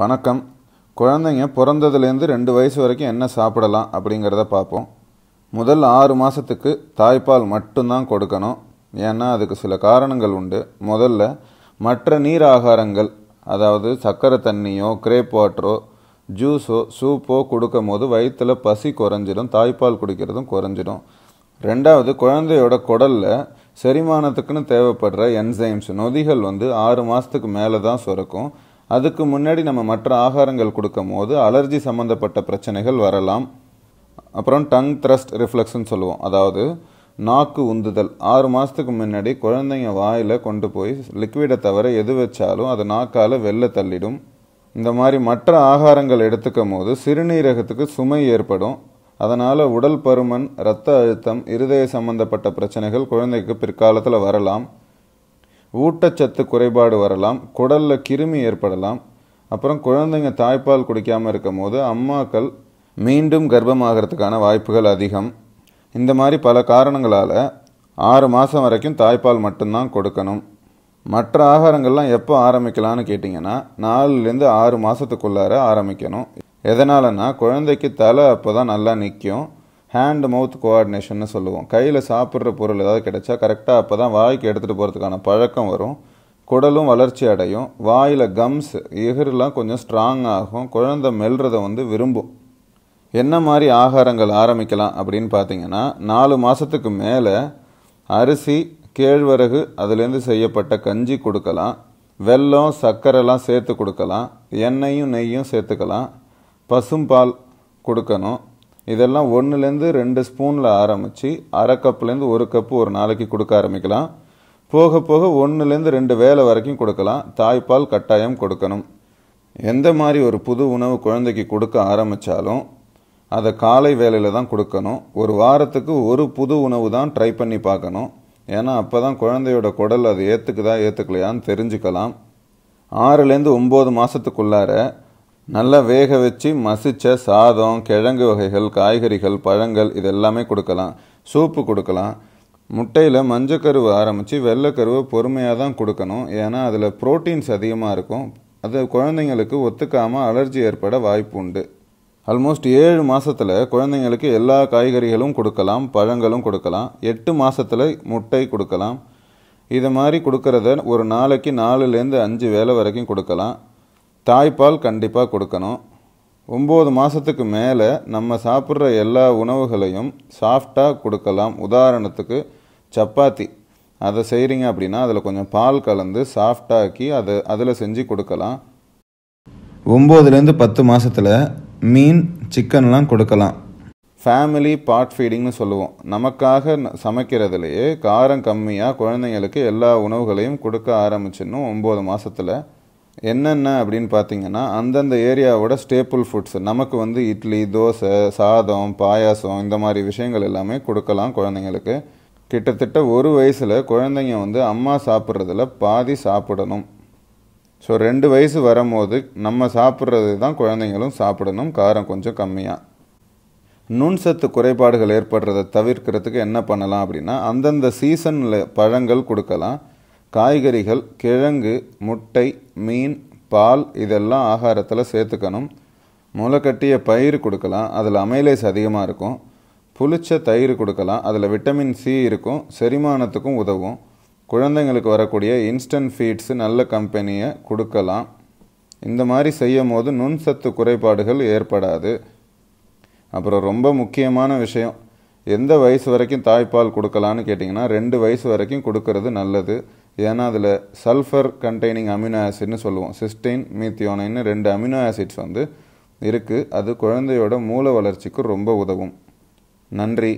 வணக்கம் குழந்தைங்க பிறந்ததுலேருந்து ரெண்டு வயசு வரைக்கும் என்ன சாப்பிடலாம் அப்படிங்கிறத பார்ப்போம் முதல் ஆறு மாதத்துக்கு தாய்ப்பால் மட்டும்தான் கொடுக்கணும் ஏன்னா அதுக்கு சில காரணங்கள் உண்டு முதல்ல மற்ற நீர் ஆகாரங்கள் அதாவது சர்க்கரை தண்ணியோ கிரேப் வாட்டரோ ஜூஸோ சூப்போ கொடுக்கும் போது வயிற்றில் பசி குறைஞ்சிடும் தாய்ப்பால் குடிக்கிறதும் குறைஞ்சிடும் ரெண்டாவது குழந்தையோட குடலில் செரிமானத்துக்குன்னு தேவைப்படுற என்சைம்ஸ் நொதிகள் வந்து ஆறு மாதத்துக்கு மேலே தான் சுரக்கும் அதுக்கு முன்னாடி நம்ம மற்ற ஆகாரங்கள் கொடுக்கும் போது அலர்ஜி சம்மந்தப்பட்ட பிரச்சனைகள் வரலாம் அப்புறம் டங் த்ரஸ்ட் ரிஃப்ளெக்ஷன் சொல்லுவோம் அதாவது நாக்கு உந்துதல் ஆறு மாதத்துக்கு முன்னாடி குழந்தைங்க வாயில் கொண்டு போய் லிக்விடை தவிர எது வச்சாலும் அது நாக்கால் வெளில தள்ளிடும் இந்த மாதிரி மற்ற ஆகாரங்கள் எடுத்துக்கும் போது சிறுநீரகத்துக்கு சுமை ஏற்படும் அதனால் உடல் பருமன் இரத்த அழுத்தம் இருதய சம்பந்தப்பட்ட பிரச்சனைகள் குழந்தைக்கு பிற்காலத்தில் வரலாம் ஊட்டச்சத்து குறைபாடு வரலாம் குடலில் கிருமி ஏற்படலாம் அப்புறம் குழந்தைங்க தாய்ப்பால் குடிக்காமல் இருக்கும் போது அம்மாக்கள் மீண்டும் கர்ப்பமாகிறதுக்கான வாய்ப்புகள் அதிகம் இந்த மாதிரி பல காரணங்களால் ஆறு மாதம் வரைக்கும் தாய்ப்பால் மட்டும்தான் கொடுக்கணும் மற்ற ஆகாரங்கள்லாம் எப்போ ஆரம்பிக்கலான்னு கேட்டிங்கன்னா நாலுலேருந்து ஆறு மாதத்துக்குள்ளார ஆரம்பிக்கணும் எதனாலன்னா குழந்தைக்கு தலை அப்போ தான் நல்லா நிற்கும் ஹேண்ட் மவுத் கோஆர்டினேஷன் சொல்லுவோம் கையில் சாப்பிட்ற பொருள் ஏதாவது கிடைச்சா கரெக்டாக அப்போ தான் வாய்க்கு எடுத்துகிட்டு போகிறதுக்கான பழக்கம் வரும் குடலும் வளர்ச்சி அடையும் வாயில் கம்ஸ் எகிரெலாம் கொஞ்சம் ஸ்ட்ராங் ஆகும் குழந்தை மெல்றதை வந்து விரும்பும் என்ன மாதிரி ஆகாரங்கள் ஆரம்பிக்கலாம் அப்படின்னு பார்த்தீங்கன்னா நாலு மாதத்துக்கு மேலே அரிசி கேழ்வரகு அதுலேருந்து செய்யப்பட்ட கஞ்சி கொடுக்கலாம் வெல்லம் சர்க்கரைலாம் சேர்த்து கொடுக்கலாம் எண்ணெயும் நெய்யும் சேர்த்துக்கலாம் பசும்பால் கொடுக்கணும் இதெல்லாம் ஒன்றுலேருந்து ரெண்டு ஸ்பூனில் ஆரம்பித்து அரை கப்புலேருந்து ஒரு கப்பு ஒரு நாளைக்கு கொடுக்க ஆரம்பிக்கலாம் போக போக ஒன்றுலேருந்து ரெண்டு வேலை வரைக்கும் கொடுக்கலாம் தாய்ப்பால் கட்டாயம் கொடுக்கணும் எந்த மாதிரி ஒரு புது உணவு குழந்தைக்கு கொடுக்க ஆரம்பித்தாலும் அதை காலை வேலையில் தான் கொடுக்கணும் ஒரு வாரத்துக்கு ஒரு புது உணவு தான் ட்ரை பண்ணி பார்க்கணும் ஏன்னா அப்போ தான் குழந்தையோட குடல் அது ஏற்றுக்குதா ஏற்றுக்கலையான்னு தெரிஞ்சுக்கலாம் ஆறுலேருந்து ஒம்பது மாதத்துக்குள்ளார நல்லா வேக வச்சு மசித்த சாதம் கிழங்கு வகைகள் காய்கறிகள் பழங்கள் இதெல்லாமே கொடுக்கலாம் சூப்பு கொடுக்கலாம் முட்டையில் மஞ்சக்கருவு ஆரம்பித்து வெள்ளைக்கருவை பொறுமையாக தான் கொடுக்கணும் ஏன்னா அதில் ப்ரோட்டீன்ஸ் அதிகமாக இருக்கும் அது குழந்தைங்களுக்கு ஒத்துக்காமல் அலர்ஜி ஏற்பட வாய்ப்பு உண்டு ஆல்மோஸ்ட் ஏழு மாதத்தில் குழந்தைங்களுக்கு எல்லா காய்கறிகளும் கொடுக்கலாம் பழங்களும் கொடுக்கலாம் எட்டு மாதத்தில் முட்டை கொடுக்கலாம் இது மாதிரி கொடுக்கறத ஒரு நாளைக்கு நாலுலேருந்து அஞ்சு வேலை வரைக்கும் கொடுக்கலாம் தாய்ப்பால் கண்டிப்பாக கொடுக்கணும் ஒம்பது மாதத்துக்கு மேலே நம்ம சாப்பிட்ற எல்லா உணவுகளையும் சாஃப்டாக கொடுக்கலாம் உதாரணத்துக்கு சப்பாத்தி அதை செய்கிறீங்க அப்படின்னா அதில் கொஞ்சம் பால் கலந்து சாஃப்டாக்கி அதை அதில் செஞ்சு கொடுக்கலாம் ஒம்போதுலேருந்து பத்து மாதத்தில் மீன் சிக்கன்லாம் கொடுக்கலாம் ஃபேமிலி பாட் ஃபீடிங்னு சொல்லுவோம் நமக்காக சமைக்கிறதுலையே காரம் கம்மியாக குழந்தைங்களுக்கு எல்லா உணவுகளையும் கொடுக்க ஆரம்பிச்சிடணும் ஒம்பது மாதத்தில் என்னென்ன அப்படின்னு பார்த்தீங்கன்னா அந்தந்த ஏரியாவோட ஸ்டேப்புள் ஃபுட்ஸ் நமக்கு வந்து இட்லி தோசை சாதம் பாயாசம் இந்த மாதிரி விஷயங்கள் எல்லாமே கொடுக்கலாம் குழந்தைங்களுக்கு கிட்டத்தட்ட ஒரு வயசில் குழந்தைங்க வந்து அம்மா சாப்பிட்றதுல பாதி சாப்பிடணும் ஸோ ரெண்டு வயசு வரும்போது நம்ம சாப்பிட்றது தான் குழந்தைங்களும் சாப்பிடணும் காரம் கொஞ்சம் கம்மியாக நுண்சத்து குறைபாடுகள் ஏற்படுறதை தவிர்க்கிறதுக்கு என்ன பண்ணலாம் அப்படின்னா அந்தந்த சீசனில் பழங்கள் கொடுக்கலாம் காய்கறிகள் கிழங்கு முட்டை மீன் பால் இதெல்லாம் ஆகாரத்தில் சேர்த்துக்கணும் முளைக்கட்டிய பயிர் கொடுக்கலாம் அதில் அமைலேஸ் அதிகமாக இருக்கும் புளிச்ச தயிர் கொடுக்கலாம் அதில் விட்டமின் சி இருக்கும் செரிமானத்துக்கும் உதவும் குழந்தைங்களுக்கு வரக்கூடிய இன்ஸ்டன்ட் ஃபீட்ஸு நல்ல கம்பெனியை கொடுக்கலாம் இந்த மாதிரி செய்யும் போது நுண்சத்து குறைபாடுகள் ஏற்படாது அப்புறம் ரொம்ப முக்கியமான விஷயம் எந்த வயசு வரைக்கும் தாய்ப்பால் கொடுக்கலான்னு கேட்டிங்கன்னா ரெண்டு வயசு வரைக்கும் கொடுக்கறது நல்லது ஏன்னா அதில் சல்ஃபர் கண்டெய்னிங் அமினோ ஆசிட்னு சொல்லுவோம் சிஸ்டைன் மீத்தியோனைன்னு ரெண்டு அமினோ ஆசிட்ஸ் வந்து இருக்குது அது குழந்தையோட மூல வளர்ச்சிக்கு ரொம்ப உதவும் நன்றி